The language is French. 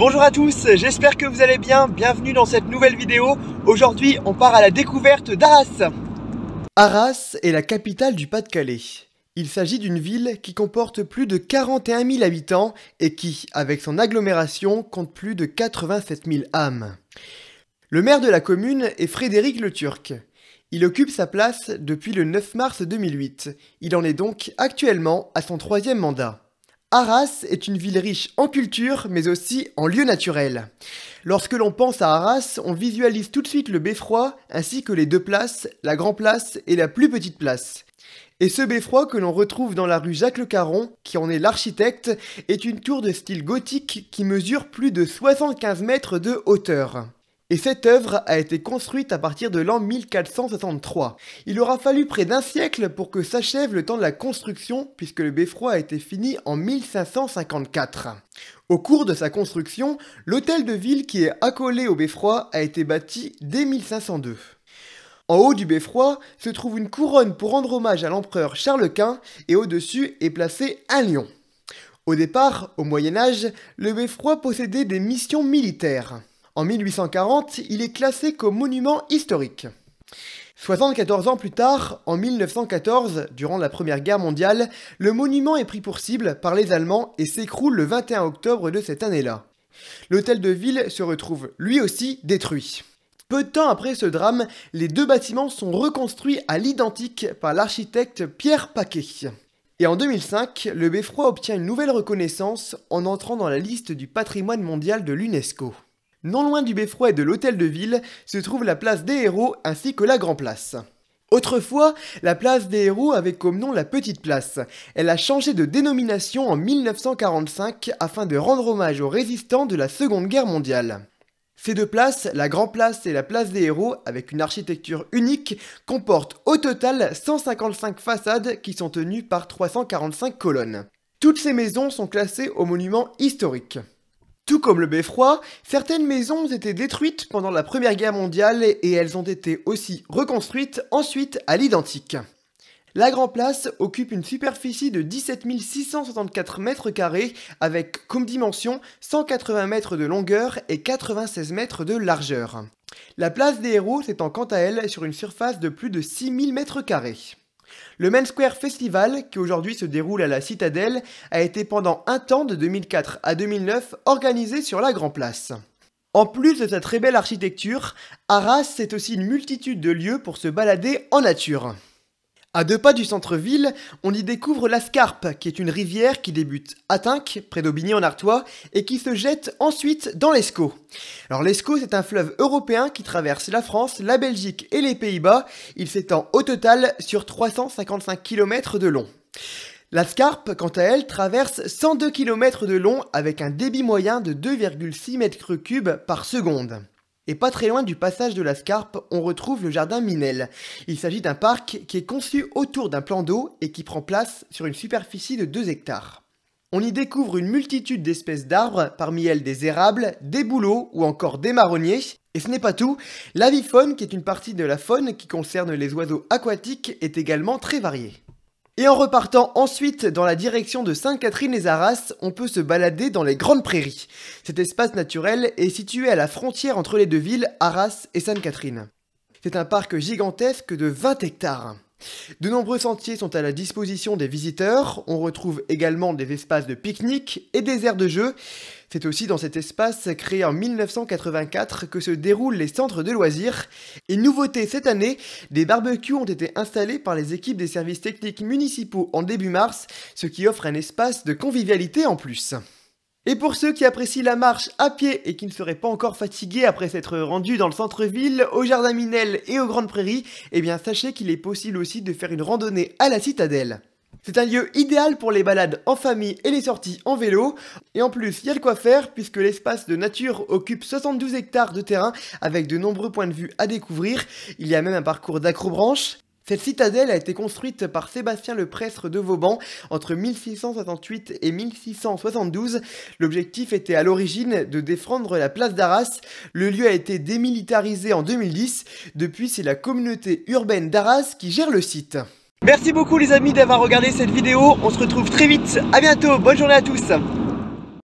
Bonjour à tous, j'espère que vous allez bien, bienvenue dans cette nouvelle vidéo. Aujourd'hui on part à la découverte d'Arras. Arras est la capitale du Pas-de-Calais. Il s'agit d'une ville qui comporte plus de 41 000 habitants et qui, avec son agglomération, compte plus de 87 000 âmes. Le maire de la commune est Frédéric Le Turc. Il occupe sa place depuis le 9 mars 2008. Il en est donc actuellement à son troisième mandat. Arras est une ville riche en culture, mais aussi en lieux naturels. Lorsque l'on pense à Arras, on visualise tout de suite le beffroi, ainsi que les deux places, la Grand Place et la plus petite place. Et ce beffroi que l'on retrouve dans la rue Jacques le Caron, qui en est l'architecte, est une tour de style gothique qui mesure plus de 75 mètres de hauteur. Et cette œuvre a été construite à partir de l'an 1463. Il aura fallu près d'un siècle pour que s'achève le temps de la construction puisque le beffroi a été fini en 1554. Au cours de sa construction, l'hôtel de ville qui est accolé au beffroi a été bâti dès 1502. En haut du beffroi se trouve une couronne pour rendre hommage à l'empereur Charles Quint et au-dessus est placé un lion. Au départ, au Moyen Âge, le beffroi possédait des missions militaires. En 1840, il est classé comme monument historique. 74 ans plus tard, en 1914, durant la Première Guerre mondiale, le monument est pris pour cible par les Allemands et s'écroule le 21 octobre de cette année-là. L'hôtel de ville se retrouve lui aussi détruit. Peu de temps après ce drame, les deux bâtiments sont reconstruits à l'identique par l'architecte Pierre Paquet. Et en 2005, le beffroi obtient une nouvelle reconnaissance en entrant dans la liste du patrimoine mondial de l'UNESCO. Non loin du beffroi et de l'hôtel de ville se trouve la place des héros ainsi que la Grand Place. Autrefois, la place des héros avait comme nom la Petite Place. Elle a changé de dénomination en 1945 afin de rendre hommage aux résistants de la Seconde Guerre mondiale. Ces deux places, la Grand Place et la Place des Héros, avec une architecture unique, comportent au total 155 façades qui sont tenues par 345 colonnes. Toutes ces maisons sont classées aux monuments historiques. Tout comme le beffroi, certaines maisons ont été détruites pendant la Première Guerre mondiale et elles ont été aussi reconstruites ensuite à l'identique. La Grand Place occupe une superficie de 17 664 mètres carrés avec comme dimension 180 mètres de longueur et 96 mètres de largeur. La place des héros s'étend quant à elle sur une surface de plus de 6000 mètres carrés. Le Main Square Festival, qui aujourd'hui se déroule à la Citadelle, a été pendant un temps de 2004 à 2009 organisé sur la Grand Place. En plus de sa très belle architecture, Arras c'est aussi une multitude de lieux pour se balader en nature. À deux pas du centre-ville, on y découvre la Scarpe, qui est une rivière qui débute à Tinc près d'Aubigny en Artois, et qui se jette ensuite dans l'Escaut. Alors l'Escaut, c'est un fleuve européen qui traverse la France, la Belgique et les Pays-Bas. Il s'étend au total sur 355 km de long. La Scarpe, quant à elle, traverse 102 km de long avec un débit moyen de 2,6 m3 par seconde. Et pas très loin du passage de la Scarpe, on retrouve le jardin Minel. Il s'agit d'un parc qui est conçu autour d'un plan d'eau et qui prend place sur une superficie de 2 hectares. On y découvre une multitude d'espèces d'arbres, parmi elles des érables, des bouleaux ou encore des marronniers. Et ce n'est pas tout, l'avifaune, qui est une partie de la faune qui concerne les oiseaux aquatiques, est également très variée. Et en repartant ensuite dans la direction de Sainte-Catherine-les-Arras, on peut se balader dans les Grandes Prairies. Cet espace naturel est situé à la frontière entre les deux villes, Arras et Sainte-Catherine. C'est un parc gigantesque de 20 hectares. De nombreux sentiers sont à la disposition des visiteurs, on retrouve également des espaces de pique-nique et des aires de jeu. C'est aussi dans cet espace créé en 1984 que se déroulent les centres de loisirs. Et nouveauté cette année, des barbecues ont été installés par les équipes des services techniques municipaux en début mars, ce qui offre un espace de convivialité en plus. Et pour ceux qui apprécient la marche à pied et qui ne seraient pas encore fatigués après s'être rendus dans le centre-ville, au jardin Minel et aux Grandes Prairies, eh bien sachez qu'il est possible aussi de faire une randonnée à la citadelle. C'est un lieu idéal pour les balades en famille et les sorties en vélo. Et en plus, il y a de quoi faire puisque l'espace de nature occupe 72 hectares de terrain avec de nombreux points de vue à découvrir. Il y a même un parcours d'acrobranche. Cette citadelle a été construite par Sébastien le Prêtre de Vauban entre 1668 et 1672. L'objectif était à l'origine de défendre la place d'Arras. Le lieu a été démilitarisé en 2010. Depuis, c'est la communauté urbaine d'Arras qui gère le site. Merci beaucoup les amis d'avoir regardé cette vidéo. On se retrouve très vite. À bientôt. Bonne journée à tous.